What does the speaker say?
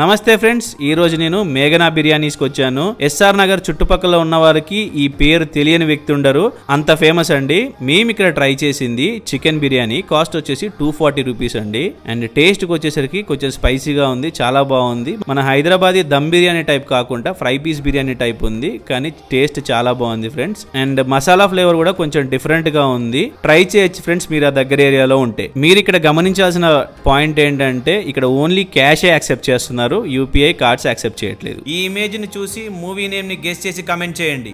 నమస్తే ఫ్రెండ్స్ ఈ రోజు నేను మేఘనా బిర్యానీస్కి వచ్చాను ఎస్ఆర్ నగర్ చుట్టుపక్కల ఉన్న వారికి ఈ పేరు తెలియని వ్యక్తి ఉండరు అంత ఫేమస్ అండి మేము ఇక్కడ ట్రై చేసింది చికెన్ బిర్యానీ కాస్ట్ వచ్చేసి టూ ఫార్టీ రూపీస్ అండి అండ్ టేస్ట్కి వచ్చేసరికి కొంచెం స్పైసీగా ఉంది చాలా బాగుంది మన హైదరాబాదీ దమ్ బిర్యానీ టైప్ కాకుండా ఫ్రై పీస్ బిర్యానీ టైప్ ఉంది కానీ టేస్ట్ చాలా బాగుంది ఫ్రెండ్స్ అండ్ మసాలా ఫ్లేవర్ కూడా కొంచెం డిఫరెంట్ గా ఉంది ట్రై చేయొచ్చు ఫ్రెండ్స్ మీరు ఆ దగ్గర ఏరియాలో ఉంటే మీరు ఇక్కడ గమనించాల్సిన పాయింట్ ఏంటంటే ఇక్కడ ఓన్లీ క్యాషే యాక్సెప్ట్ చేస్తున్నారు చేస్తున్నారు యూపీఐ కార్డ్స్ యాక్సెప్ట్ చేయట్లేదు ఈ ఇమేజ్ ని చూసి మూవీ నేమ్ ని గెస్ట్ చేసి కమెంట్ చేయండి